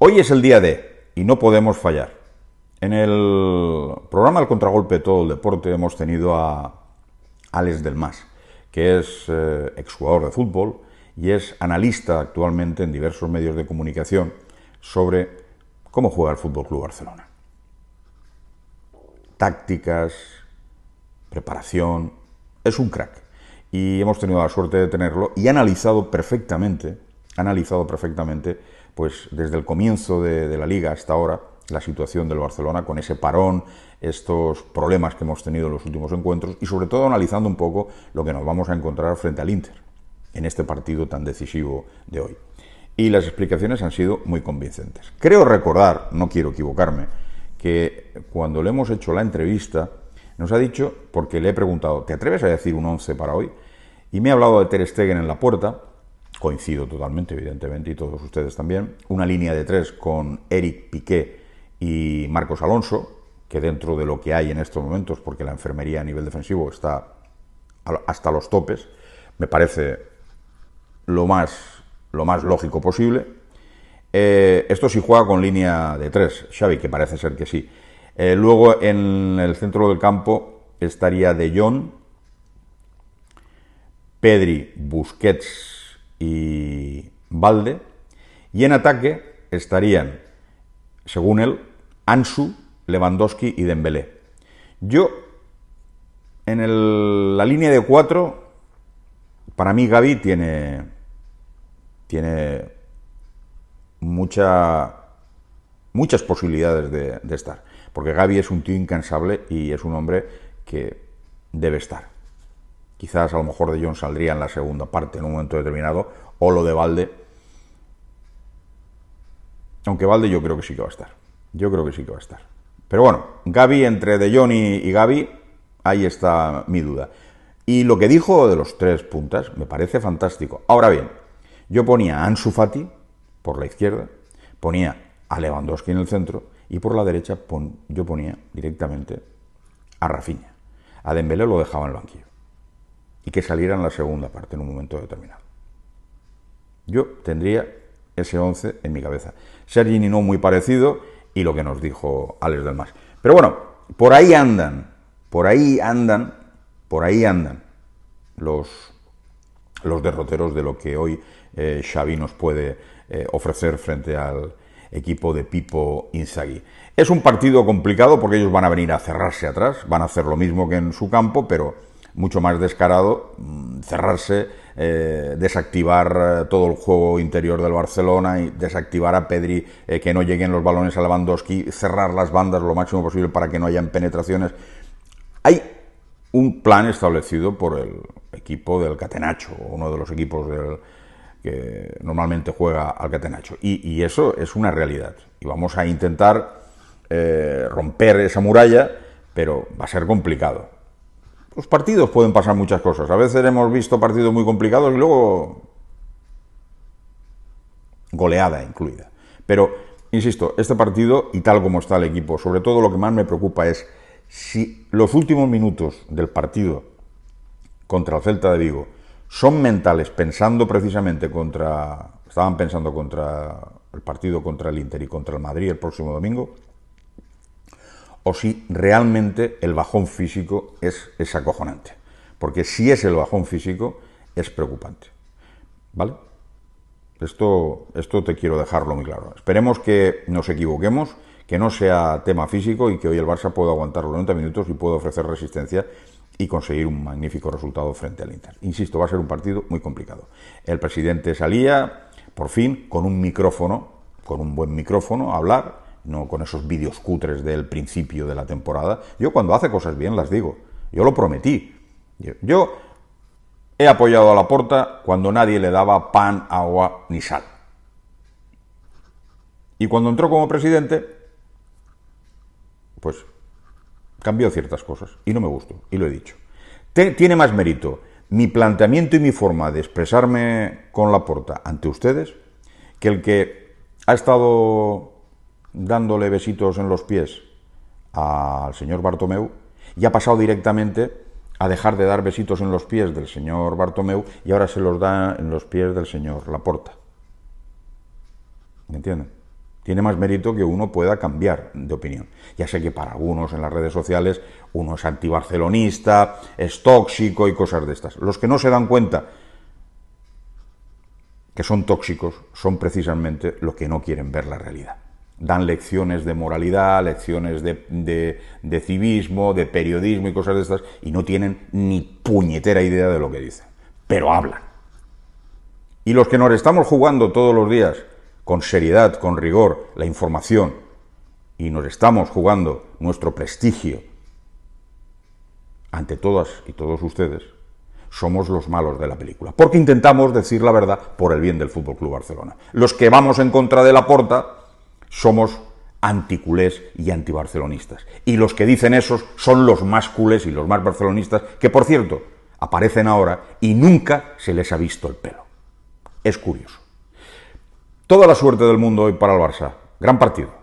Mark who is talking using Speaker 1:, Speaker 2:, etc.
Speaker 1: Hoy es el día de, y no podemos fallar. En el programa El Contragolpe todo el deporte hemos tenido a Alex del que es eh, exjugador de fútbol y es analista actualmente en diversos medios de comunicación sobre cómo juega el Fútbol Club Barcelona. Tácticas, preparación, es un crack. Y hemos tenido la suerte de tenerlo y analizado perfectamente, ha analizado perfectamente pues desde el comienzo de, la liga hasta ahora, la situación del Barcelona con ese parón, estos problemas que hemos tenido en los últimos encuentros y sobre todo analizando un poco lo que nos vamos a encontrar frente al Inter en este partido tan decisivo de hoy. Y las explicaciones han sido muy convincentes. Creo recordar, no quiero equivocarme, que cuando le hemos hecho la entrevista nos ha dicho, porque le he preguntado, ¿te atreves a decir un 11 para hoy? Y me ha hablado de Ter Stegen en la puerta, coincido totalmente, evidentemente, y todos ustedes también, una línea de tres con Eric Piqué y Marcos Alonso, que dentro de lo que hay en estos momentos, porque la enfermería a nivel defensivo está hasta los topes, me parece lo más, lo más lógico posible. Eh, esto sí juega con línea de tres, Xavi, que parece ser que sí. Eh, luego en el centro del campo estaría De Jong, Pedri, Busquets, y Balde y en ataque estarían, según él, Ansu, Lewandowski y Dembélé. Yo, en la línea de cuatro, para mí Gaby tiene, tiene muchas posibilidades de, de estar, porque Gaby es un tío incansable y es un hombre que debe estar. Quizás a lo mejor de John saldría en la segunda parte en un momento determinado, o lo de Valde. Aunque Valde yo creo que sí que va a estar. Yo creo que sí que va a estar. Pero bueno, Gaby, entre De Jong y, Gaby, ahí está mi duda. Y lo que dijo de los tres puntas me parece fantástico. Ahora bien, yo ponía a Ansu Fati por la izquierda, ponía a Lewandowski en el centro y por la derecha yo ponía directamente a Rafinha. A Dembélé lo dejaba en el banquillo y que saliera en la segunda parte en un momento determinado. Yo tendría ese 11 en mi cabeza. Sergini no muy parecido y lo que nos dijo Alex del Pero bueno, por ahí andan, por ahí andan, por ahí andan los, los derroteros de lo que hoy eh, Xavi nos puede eh, ofrecer frente al equipo de Pipo Inzaghi. Es un partido complicado porque ellos van a venir a cerrarse atrás, van a hacer lo mismo que en su campo, pero mucho más descarado, mm, cerrarse, eh, desactivar eh, todo el juego interior del Barcelona y desactivar a Pedri, eh, que no lleguen los balones a Lewandowski, cerrar las bandas lo máximo posible para que no hayan penetraciones. Hay un plan establecido por el equipo del Catenacho, uno de los equipos del, que normalmente juega al Catenacho. Y, eso es una realidad. Y vamos a intentar romper esa muralla, pero va a ser complicado los partidos pueden pasar muchas cosas. A veces hemos visto partidos muy complicados y luego goleada incluida. Pero, insisto, este partido y tal como está el equipo, sobre todo lo que más me preocupa es si los últimos minutos del partido contra el Celta de Vigo son mentales pensando precisamente contra, estaban pensando contra el partido contra el Inter y contra el Madrid el próximo domingo, o si realmente el bajón físico es, es acojonante. Porque si es el bajón físico, es preocupante. ¿Vale? Esto, esto te quiero dejarlo muy claro. Esperemos que nos equivoquemos, que no sea tema físico y que hoy el Barça pueda aguantar los 90 minutos y pueda ofrecer resistencia y conseguir un magnífico resultado frente al Inter. Insisto, va a ser un partido muy complicado. El presidente salía, por fin, con un micrófono, con un buen micrófono, a hablar no con esos vídeos cutres del principio de la temporada. Yo cuando hace cosas bien las digo. Yo lo prometí. Yo he apoyado a la porta cuando nadie le daba pan, agua ni sal. Y cuando entró como presidente, pues cambió ciertas cosas y no me gustó, y lo he dicho. tiene más mérito mi planteamiento y mi forma de expresarme con la porta ante ustedes que el que ha estado dándole besitos en los pies al señor Bartomeu y ha pasado directamente a dejar de dar besitos en los pies del señor Bartomeu y ahora se los da en los pies del señor Laporta. ¿Me entienden? Tiene más mérito que uno pueda cambiar de opinión. Ya sé que para algunos en las redes sociales uno es antibarcelonista, es tóxico y cosas de estas. Los que no se dan cuenta que son tóxicos son precisamente los que no quieren ver la realidad dan lecciones de moralidad, lecciones de, civismo, de periodismo y cosas de estas, y no tienen ni puñetera idea de lo que dicen, pero hablan. Y los que nos estamos jugando todos los días, con seriedad, con rigor, la información, y nos estamos jugando nuestro prestigio ante todas y todos ustedes, somos los malos de la película, porque intentamos decir la verdad por el bien del Fútbol Club Barcelona. Los que vamos en contra de la porta somos anticulés y antibarcelonistas. Y los que dicen esos son los más culés y los más barcelonistas, que por cierto, aparecen ahora y nunca se les ha visto el pelo. Es curioso. Toda la suerte del mundo hoy para el Barça. Gran partido.